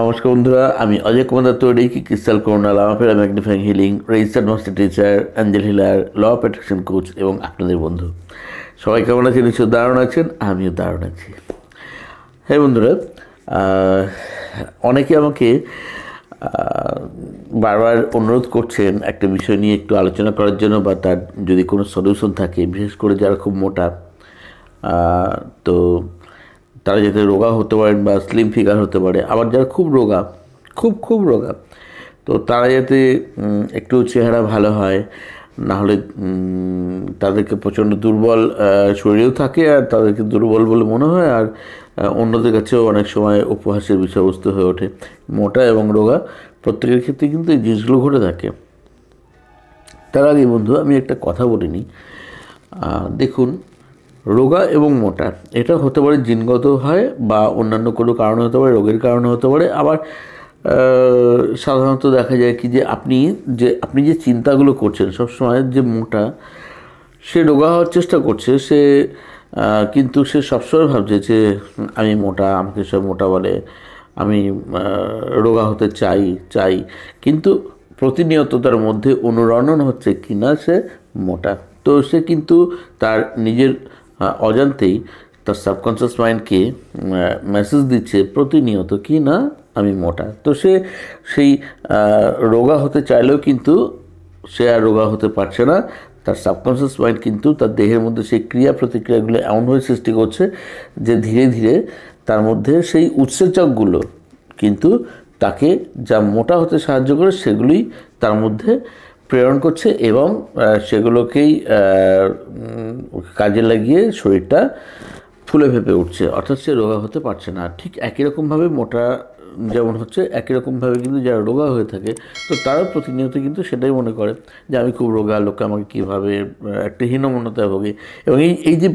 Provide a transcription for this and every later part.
নমস্কার বন্ধুরা আমি অজয় কুমার দত্ত রেকি ক্রিস্টাল করোনা লামাফেরা magnifying healing registered master teacher angel healer law protection coach এবং আপনাদের বন্ধু সবাই কেমন আছেন নিশ্চয় দারুণ আছেন আমিও দারুণ আছি হ্যাঁ বন্ধুরা অনেকে আমাকে বারবার অনুরোধ করছেন একটা বিষয় নিয়ে একটু আলোচনা করার জন্য বা তার যদি কোনো সলিউশন থাকে বিশেষ করে যারা খুব মোটা তো তারা যাতে রোগা হতে পারেন বা স্লিম ফিগার হতে পারে আবার যারা খুব রোগা খুব খুব রোগা তো তারা যাতে একটু চেহারা ভালো হয় না হলে তাদেরকে প্রচণ্ড দুর্বল শরীরেও থাকে আর তাদেরকে দুর্বল বলে মনে হয় আর অন্যদের কাছেও অনেক সময় উপহাসের বিষয়বস্তু হয়ে ওঠে মোটা এবং রোগা প্রত্যেকের ক্ষেত্রে কিন্তু এই জিনিসগুলো ঘটে থাকে তার আগে বন্ধু আমি একটা কথা বলিনি দেখুন রোগা এবং মোটা এটা হতে পারে জিনগত হয় বা অন্যান্য কোনো কারণে হতে পারে রোগের কারণে হতে পারে আবার সাধারণত দেখা যায় কি যে আপনি যে আপনি যে চিন্তাগুলো করছেন সবসময় যে মোটা সে রোগা হওয়ার চেষ্টা করছে সে কিন্তু সে সবসময় ভাবছে যে আমি মোটা আমাকে সব মোটা বলে আমি রোগা হতে চাই চাই কিন্তু প্রতিনিয়ত তার মধ্যে অনুরণন হচ্ছে কিনা সে মোটা তো সে কিন্তু তার নিজের হ্যাঁ, অজান্তেই তার সাবকনসিয়াস মাইন্ডকে মেসেজ দিচ্ছে প্রতিনিয়ত কি না আমি মোটা তো সে সেই রোগা হতে চাইলেও কিন্তু সে আর রোগা হতে পারছে না তার সাবকনসিয়াস মাইন্ড কিন্তু তার দেহের মধ্যে সেই ক্রিয়া প্রতিক্রিয়াগুলো এমনভাবে সৃষ্টি করছে যে ধীরে ধীরে তার মধ্যে সেই উৎসেচকগুলো কিন্তু তাকে যা মোটা হতে সাহায্য করে সেগুলি তার মধ্যে প্রেরণ করছে এবং সেগুলোকেই কাজে লাগিয়ে শরীরটা ফুলে ফেঁপে উঠছে অর্থাৎ সে রোগা হতে পারছে না ঠিক একই রকমভাবে মোটা যেমন হচ্ছে একই রকমভাবে কিন্তু যারা রোগা হয়ে থাকে তো তারা প্রতিনিয়ত কিন্তু সেটাই মনে করে যে আমি খুব রোগা লোককে আমাকে কীভাবে একটা হীনমন্যতায় ভোগে এবং এই এই যে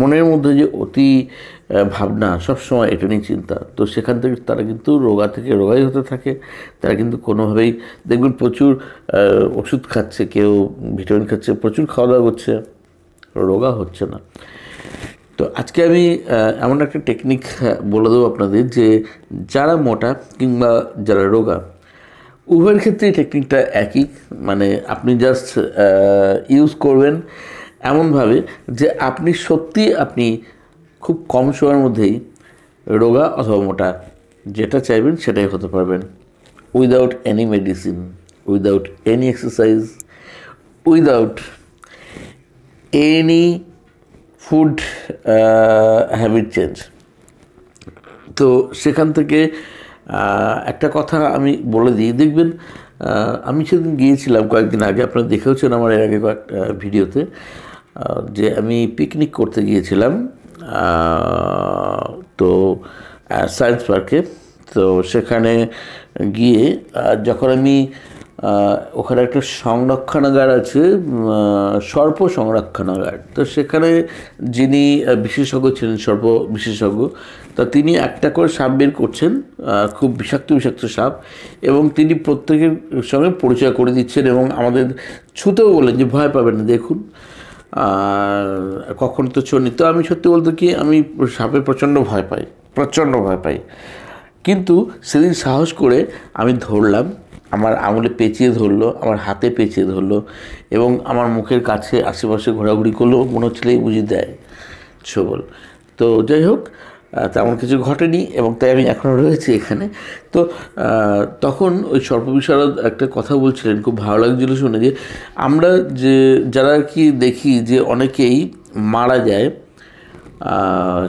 মনের মধ্যে যে অতি ভাবনা সবসময় এটা নিয়ে চিন্তা তো সেখান থেকে তারা কিন্তু রোগা থেকে রোগাই হতে থাকে তারা কিন্তু কোনোভাবেই দেখবেন প্রচুর ওষুধ খাচ্ছে কেউ ভিটামিন খাচ্ছে প্রচুর খাওয়া দাওয়া করছে রোগা হচ্ছে না তো আজকে আমি এমন একটা টেকনিক বলে দেবো আপনাদের যে যারা মোটা কিংবা যারা রোগা উভয়ের ক্ষেত্রে টেকনিকটা একই মানে আপনি জাস্ট ইউজ করবেন এমনভাবে যে আপনি সত্যি আপনি খুব কম সময়ের মধ্যেই রোগা অথবা মোটা যেটা চাইবেন সেটাই হতে পারবেন without any medicine without any exercise without any food habit change তো সেখান থেকে একটা কথা আমি বলে দিই দেখবেন আমি সেদিন গিয়েছিলাম কয়েকদিন আগে আপনারা দেখেওছেন আমার এর আগে কয়েকটা ভিডিওতে যে আমি পিকনিক করতে গিয়েছিলাম তো সায়েন্স পার্কে তো সেখানে গিয়ে যখন আমি ওখানে একটা সংরক্ষণাগার আছে সর্প সংরক্ষণাগার তো সেখানে যিনি বিশেষজ্ঞ ছিলেন সর্প বিশেষজ্ঞ তা তিনি একটা করে সাপ বের করছেন খুব বিষাক্ত বিষাক্ত সাপ এবং তিনি প্রত্যেকের সঙ্গে পরিচয় করে দিচ্ছেন এবং আমাদের ছুতেও বলেন যে ভয় পাবেন না দেখুন কখন তো চনি তো আমি সত্যি বলতে কি আমি সাপে প্রচণ্ড ভয় পাই প্রচণ্ড ভয় পাই কিন্তু সেদিন সাহস করে আমি ধরলাম আমার আঙুলে পেঁচিয়ে ধরলো আমার হাতে পেঁচিয়ে ধরলো এবং আমার মুখের কাছে আশেপাশে ঘোরাঘুরি করলো মনে হচ্ছিল এই বুঝি দেয় ছবল তো যাই হোক তেমন কিছু ঘটেনি এবং তাই আমি এখনও রয়েছি এখানে তো তখন ওই সর্ববিশারদ একটা কথা বলছিলেন খুব ভালো লাগছিল শুনে যে আমরা যে যারা কি দেখি যে অনেকেই মারা যায়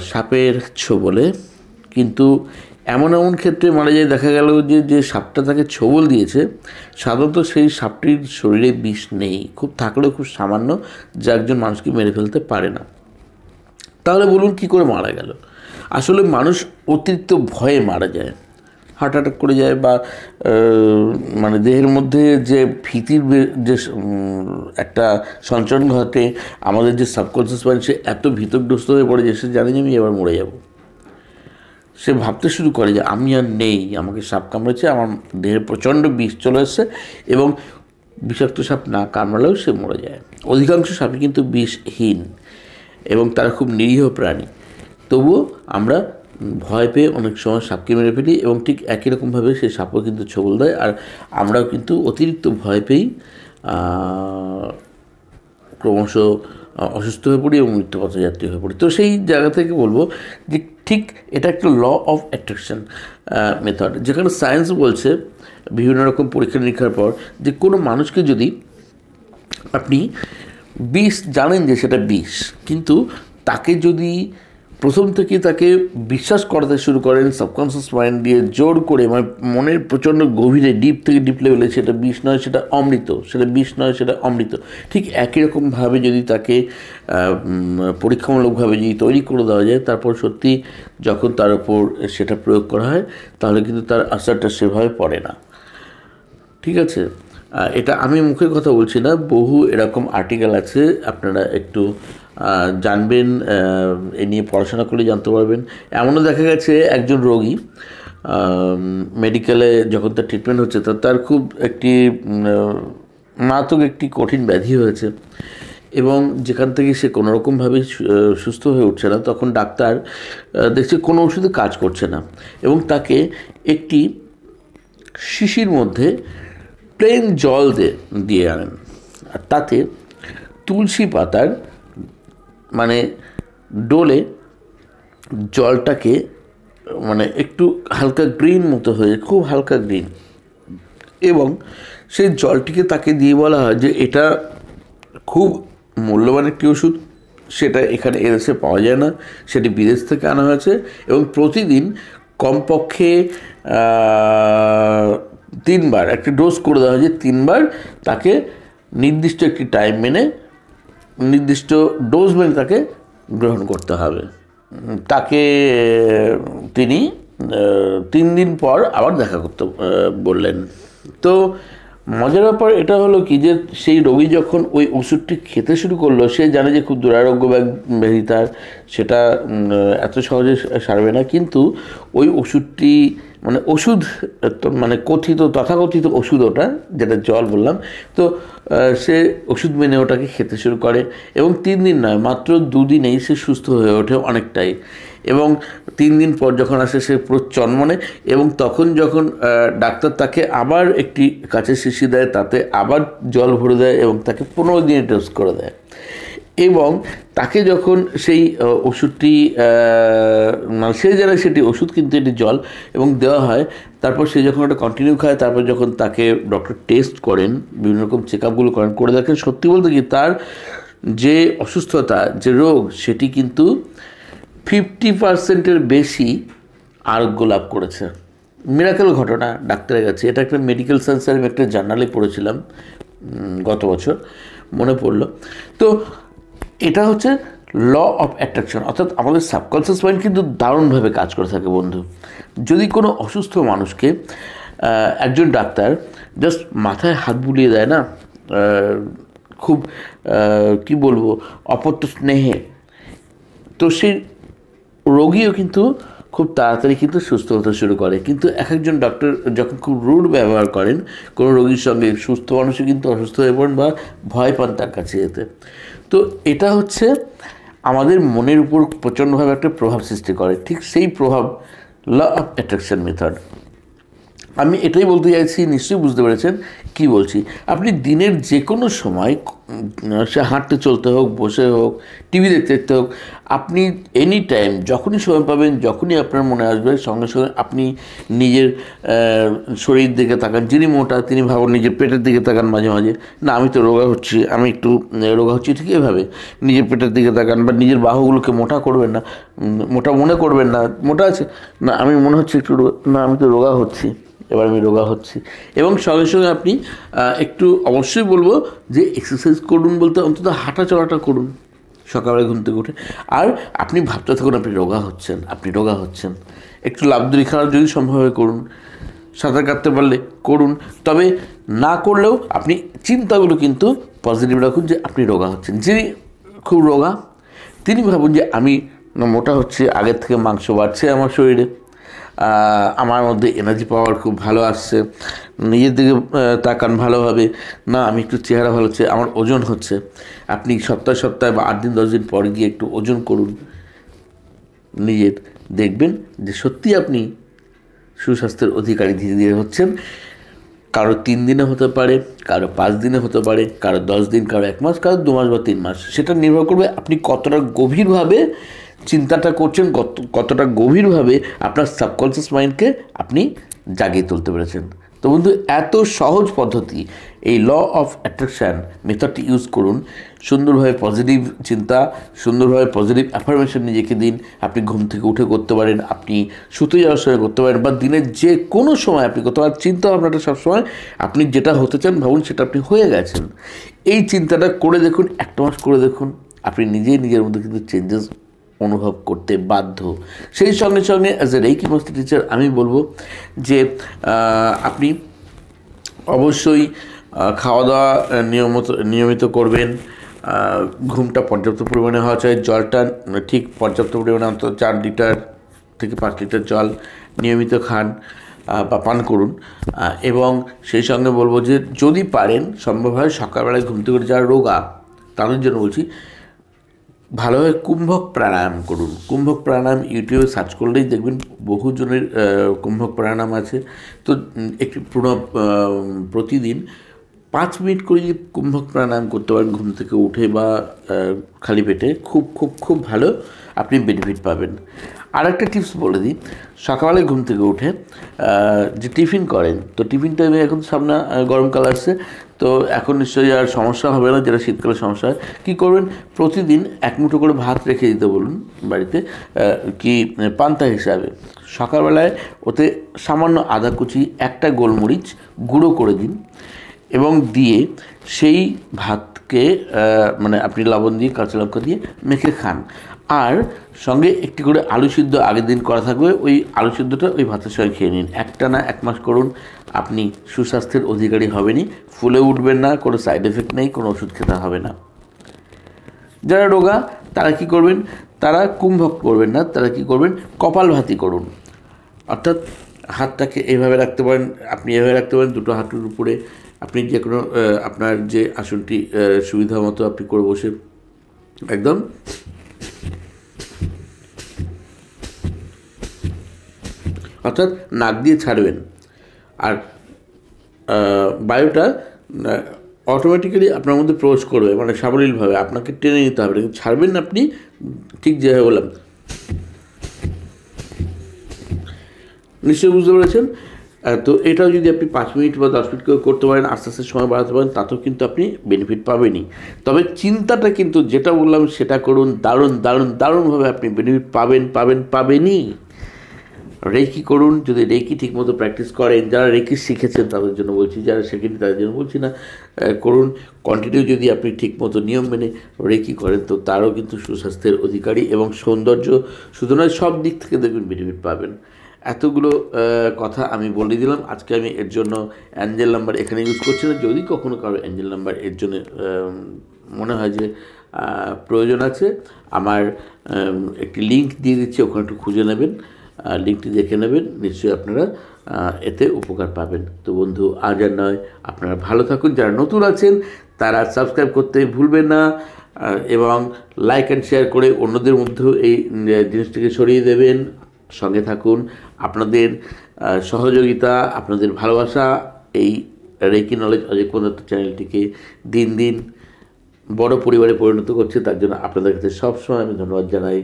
সাপের ছোবলে কিন্তু এমন এমন ক্ষেত্রে মারা যায় দেখা গেল যে যে সাপটা তাকে ছোবল দিয়েছে সাধারণত সেই সাপটির শরীরে বিষ নেই খুব থাকলেও খুব সামান্য যা একজন মানুষকে মেরে ফেলতে পারে না তাহলে বলুন কি করে মারা গেল আসলে মানুষ অতিরিক্ত ভয়ে মারা যায় হার্ট অ্যাটাক করে যায় বা মানে দেহের মধ্যে যে ভীতির যে একটা সঞ্চরণ ঘটে আমাদের যে সাবকনসিয়াস মাইন্ড সে এত ভীতগ্রস্ত হয়ে পড়ে যে সে জানে যে আমি এবার মরে যাবো সে ভাবতে শুরু করে যে আমি আর নেই আমাকে সাপ কামড়েছে আমার দেহে প্রচণ্ড বিষ চলে এসছে এবং বিষাক্ত সাপ না কামড়ালেও সে মরে যায় অধিকাংশ সাপই কিন্তু বিষহীন এবং তারা খুব নিরীহ প্রাণী তবুও আমরা ভয় পেয়ে অনেক সময় সাপকে মেরে ফেলি এবং ঠিক একই রকমভাবে সেই সাপও কিন্তু ছবল দেয় আর আমরাও কিন্তু অতিরিক্ত ভয় পেয়েই ক্রমশ অসুস্থ হয়ে পড়ি এবং মৃত্যুপথে যাত্রী হয়ে পড়ি তো সেই জায়গা থেকে বলবো যে ঠিক এটা একটা ল অফ অ্যাট্রাকশন মেথড যেখানে সায়েন্স বলছে বিভিন্ন রকম পরীক্ষা নিরীক্ষার পর যে কোনো মানুষকে যদি আপনি বিষ জানেন যে সেটা বিষ কিন্তু তাকে যদি প্রথম থেকে তাকে বিশ্বাস করাতে শুরু করেন সাবকনসিয়াস মাইন্ড দিয়ে জোর করে মানে মনের প্রচণ্ড গভীরে ডিপ থেকে ডিপ লেভেলে সেটা বিষ নয় সেটা অমৃত সেটা বিষ নয় সেটা অমৃত ঠিক একই রকমভাবে যদি তাকে পরীক্ষামূলকভাবে যদি তৈরি করে দেওয়া যায় তারপর সত্যি যখন তার উপর সেটা প্রয়োগ করা হয় তাহলে কিন্তু তার আসারটা সেভাবে পড়ে না ঠিক আছে এটা আমি মুখের কথা বলছি না বহু এরকম আর্টিকেল আছে আপনারা একটু জানবেন এ নিয়ে পড়াশোনা করলে জানতে পারবেন এমনও দেখা গেছে একজন রোগী মেডিকেলে যখন তার ট্রিটমেন্ট হচ্ছে তা তার খুব একটি মারাত্মক একটি কঠিন ব্যাধি হয়েছে এবং যেখান থেকে সে কোনোরকমভাবে সুস্থ হয়ে উঠছে না তখন ডাক্তার দেখছে কোনো ওষুধে কাজ করছে না এবং তাকে একটি শিশির মধ্যে প্লেন জল দিয়ে আনেন আর তাতে তুলসী পাতার মানে ডোলে জলটাকে মানে একটু হালকা গ্রিন মতো হয়ে খুব হালকা গ্রিন এবং সেই জলটিকে তাকে দিয়ে বলা হয় যে এটা খুব মূল্যবান একটি ওষুধ সেটা এখানে এদেশে পাওয়া যায় না সেটি বিদেশ থেকে আনা হয়েছে এবং প্রতিদিন কমপক্ষে তিনবার একটি ডোজ করে দেওয়া হয় যে তিনবার তাকে নির্দিষ্ট একটি টাইম মেনে নির্দিষ্ট ডোজ মেনে তাকে গ্রহণ করতে হবে তাকে তিনি তিন দিন পর আবার দেখা করতে বললেন তো মজার ব্যাপার এটা হলো কি যে সেই রোগী যখন ওই ওষুধটি খেতে শুরু করলো সে জানে যে খুব দুরারোগ্য ব্যাধি তার সেটা এত সহজে সারবে না কিন্তু ওই ওষুধটি মানে ওষুধ মানে কথিত তথাকথিত ওষুধ ওটা যেটা জল বললাম তো সে ওষুধ মেনে ওটাকে খেতে শুরু করে এবং তিন দিন নয় মাত্র দুদিনেই সে সুস্থ হয়ে ওঠে অনেকটাই এবং তিন দিন পর যখন আসে সে পুরো চন্মনে এবং তখন যখন ডাক্তার তাকে আবার একটি কাছে শিশি দেয় তাতে আবার জল ভরে দেয় এবং তাকে পনেরো দিনে টেস্ট করে দেয় এবং তাকে যখন সেই ওষুধটি মানে সে জায়গায় সেটি ওষুধ কিন্তু এটি জল এবং দেওয়া হয় তারপর সে যখন ওটা কন্টিনিউ খায় তারপর যখন তাকে ডক্টর টেস্ট করেন বিভিন্ন রকম চেক আপগুলো করেন করে দেখেন সত্যি বলতে কি তার যে অসুস্থতা যে রোগ সেটি কিন্তু ফিফটি পার্সেন্টের বেশি আরোগ্য লাভ করেছে মিরাকেল ঘটনা ডাক্তারের কাছে এটা একটা মেডিকেল সায়েন্সের একটা জার্নালে পড়েছিলাম গত বছর মনে পড়লো তো এটা হচ্ছে ল অফ অ্যাট্রাকশন অর্থাৎ আমাদের সাবকনসিয়াস মাইন্ড কিন্তু দারুণভাবে কাজ করে থাকে বন্ধু যদি কোনো অসুস্থ মানুষকে একজন ডাক্তার জাস্ট মাথায় হাত বুলিয়ে দেয় না খুব কি বলবো অপত্য স্নেহে তো সেই রোগীও কিন্তু খুব তাড়াতাড়ি কিন্তু সুস্থ হতে শুরু করে কিন্তু এক একজন ডক্টর যখন খুব রুড ব্যবহার করেন কোনো রোগীর সঙ্গে সুস্থ মানুষও কিন্তু অসুস্থ হয়ে পড়েন বা ভয় পান তার কাছে যেতে তো এটা হচ্ছে আমাদের মনের উপর প্রচণ্ডভাবে একটা প্রভাব সৃষ্টি করে ঠিক সেই প্রভাব ল অফ অ্যাট্রাকশন মেথড আমি এটাই বলতে চাইছি নিশ্চয়ই বুঝতে পেরেছেন কি বলছি আপনি দিনের যে কোনো সময় সে হাঁটতে চলতে হোক বসে হোক টিভি দেখতে দেখতে হোক আপনি এনি টাইম যখনই সময় পাবেন যখনই আপনার মনে আসবে সঙ্গে সঙ্গে আপনি নিজের শরীর দিকে তাকান যিনি মোটা তিনি ভাবুন নিজের পেটের দিকে তাকান মাঝে মাঝে না আমি তো রোগা হচ্ছি আমি একটু রোগা হচ্ছি ঠিক এভাবে নিজের পেটের দিকে তাকান বা নিজের বাহুগুলোকে মোটা করবেন না মোটা মনে করবেন না মোটা আছে না আমি মনে হচ্ছে একটু না আমি তো রোগা হচ্ছি এবার আমি রোগা হচ্ছি এবং সঙ্গে সঙ্গে আপনি একটু অবশ্যই বলবো যে এক্সারসাইজ করুন বলতে অন্তত হাঁটা চলাটা করুন সকালে ঘুম থেকে উঠে আর আপনি ভাবতে থাকুন আপনি রোগা হচ্ছেন আপনি রোগা হচ্ছেন একটু লাভ দড়ি খাওয়ার যদি সম্ভব হয় করুন সাঁতার কাটতে পারলে করুন তবে না করলেও আপনি চিন্তাগুলো কিন্তু পজিটিভ রাখুন যে আপনি রোগা হচ্ছেন যিনি খুব রোগা তিনি ভাবুন যে আমি মোটা হচ্ছে আগের থেকে মাংস বাড়ছে আমার শরীরে আমার মধ্যে এনার্জি পাওয়ার খুব ভালো আসছে নিজের দিকে তাকান ভালোভাবে না আমি একটু চেহারা ভালো হচ্ছে আমার ওজন হচ্ছে আপনি সপ্তাহে সপ্তাহে বা আট দিন দশ দিন পর গিয়ে একটু ওজন করুন নিজের দেখবেন যে সত্যি আপনি সুস্বাস্থ্যের অধিকারী ধীরে ধীরে হচ্ছেন কারো তিন দিনে হতে পারে কারো পাঁচ দিনে হতে পারে কারো দশ দিন কারো এক মাস কারো দু মাস বা তিন মাস সেটা নির্ভর করবে আপনি কতটা গভীরভাবে চিন্তাটা করছেন কত কতটা গভীরভাবে আপনার সাবকনসিয়াস মাইন্ডকে আপনি জাগিয়ে তুলতে পেরেছেন তো বন্ধু এত সহজ পদ্ধতি এই ল অফ অ্যাট্রাকশান মেথডটি ইউজ করুন সুন্দরভাবে পজিটিভ চিন্তা সুন্দরভাবে পজিটিভ অ্যাফার্মেশন নিজেকে দিন আপনি ঘুম থেকে উঠে করতে পারেন আপনি শুতে যাওয়ার সময় করতে পারেন বা দিনের যে কোনো সময় আপনি করতে পারেন চিন্তা ভাবনাটা সবসময় আপনি যেটা হতে চান ভাবুন সেটা আপনি হয়ে গেছেন এই চিন্তাটা করে দেখুন একটা মাস করে দেখুন আপনি নিজেই নিজের মধ্যে কিন্তু চেঞ্জেস অনুভব করতে বাধ্য সেই সঙ্গে সঙ্গে as a Reiki master teacher আমি বলবো যে আপনি অবশ্যই খাওয়া দাওয়া নিয়মিত নিয়মিত করবেন ঘুমটা পর্যাপ্ত পরিমাণে হওয়া চাই জলটা ঠিক পর্যাপ্ত পরিমাণে অন্তত চার লিটার থেকে পাঁচ লিটার জল নিয়মিত খান বা পান করুন এবং সেই সঙ্গে বলবো যে যদি পারেন সম্ভব হয় সকালবেলায় ঘুম থেকে যারা রোগা তাদের জন্য বলছি ভালোভাবে কুম্ভক প্রাণায়াম করুন কুম্ভক প্রাণায়াম ইউটিউবে সার্চ করলেই দেখবেন বহুজনের কুম্ভক প্রাণায়াম আছে তো একটি প্রণব প্রতিদিন পাঁচ মিনিট করে যদি কুম্ভক প্রাণায়াম করতে পারেন ঘুম থেকে উঠে বা খালি পেটে খুব খুব খুব ভালো আপনি বেনিফিট পাবেন আর একটা টিপস বলে দিই সকালে ঘুম থেকে উঠে যে টিফিন করেন তো টিফিন টাইমে এখন সামনে গরমকাল আসছে তো এখন নিশ্চয়ই আর সমস্যা হবে না যেটা শীতকালে সমস্যা হয় কী করবেন প্রতিদিন এক মুঠো করে ভাত রেখে দিতে বলুন বাড়িতে কি পান্তা হিসাবে সকালবেলায় ওতে সামান্য আদা কুচি একটা গোলমরিচ গুঁড়ো করে দিন এবং দিয়ে সেই ভাতকে মানে আপনি লবণ দিয়ে কাঁচা লঙ্কা দিয়ে মেখে খান আর সঙ্গে একটি করে আলু সিদ্ধ আগের দিন করা থাকবে ওই আলু সিদ্ধটা ওই ভাতের সঙ্গে খেয়ে নিন একটা না এক মাস করুন আপনি সুস্বাস্থ্যের অধিকারী হবেনই ফুলে উঠবেন না কোনো সাইড এফেক্ট নেই কোনো ওষুধ খেতে হবে না যারা রোগা তারা কি করবেন তারা কুম্ভক করবেন না তারা কি করবেন ভাতি করুন অর্থাৎ হাতটাকে এইভাবে রাখতে পারেন আপনি এভাবে রাখতে পারেন দুটো হাঁটুর উপরে আপনি যে কোনো আপনার যে আসনটি সুবিধা মতো আপনি করে বসে একদম অর্থাৎ নাক দিয়ে ছাড়বেন আর বায়ুটা অটোমেটিক্যালি আপনার মধ্যে প্রবেশ করবে মানে সাবলীলভাবে আপনাকে টেনে নিতে হবে কিন্তু ছাড়বেন আপনি ঠিক যেভাবে বললাম নিশ্চয়ই বুঝতে পেরেছেন তো এটাও যদি আপনি পাঁচ মিনিট বা দশ মিনিট করে করতে পারেন আস্তে আস্তে সময় বাড়াতে পারেন তাতেও কিন্তু আপনি বেনিফিট পাবেনই তবে চিন্তাটা কিন্তু যেটা বললাম সেটা করুন দারুণ দারুণ দারুণভাবে আপনি বেনিফিট পাবেন পাবেন পাবেনই রেকি করুন যদি রেকি ঠিকমতো প্র্যাকটিস করেন যারা রেকি শিখেছেন তাদের জন্য বলছি যারা শেখেনি তাদের জন্য বলছি না করুন কন্টিনিউ যদি আপনি ঠিকমতো নিয়ম মেনে রেকি করেন তো তারও কিন্তু সুস্বাস্থ্যের অধিকারী এবং সৌন্দর্য শুধু নয় সব দিক থেকে দেখবেন বেনিফিট পাবেন এতগুলো কথা আমি বলে দিলাম আজকে আমি এর জন্য অ্যাঞ্জেল নাম্বার এখানে ইউজ করছি না যদি কখনও কারো অ্যাঞ্জেল নাম্বার এর জন্য মনে হয় যে প্রয়োজন আছে আমার একটি লিঙ্ক দিয়ে দিচ্ছি ওখানে একটু খুঁজে নেবেন লিঙ্কটি দেখে নেবেন নিশ্চয়ই আপনারা এতে উপকার পাবেন তো বন্ধু আজ আর নয় আপনারা ভালো থাকুন যারা নতুন আছেন তারা সাবস্ক্রাইব করতে ভুলবেন না এবং লাইক অ্যান্ড শেয়ার করে অন্যদের মধ্যেও এই জিনিসটিকে সরিয়ে দেবেন সঙ্গে থাকুন আপনাদের সহযোগিতা আপনাদের ভালোবাসা এই রেকি নলেজ অজয় পদার্থ চ্যানেলটিকে দিন দিন বড় পরিবারে পরিণত করছে তার জন্য আপনাদের কাছে সবসময় আমি ধন্যবাদ জানাই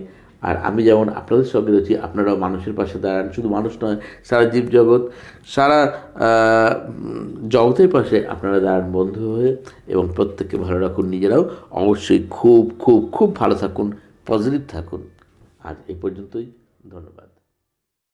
আর আমি যেমন আপনাদের সঙ্গে রয়েছি আপনারাও মানুষের পাশে দাঁড়ান শুধু মানুষ নয় সারা জীব জগৎ সারা জগতের পাশে আপনারা দাঁড়ান বন্ধু হয়ে এবং প্রত্যেককে ভালো রাখুন নিজেরাও অবশ্যই খুব খুব খুব ভালো থাকুন পজিটিভ থাকুন আর এই পর্যন্তই ধন্যবাদ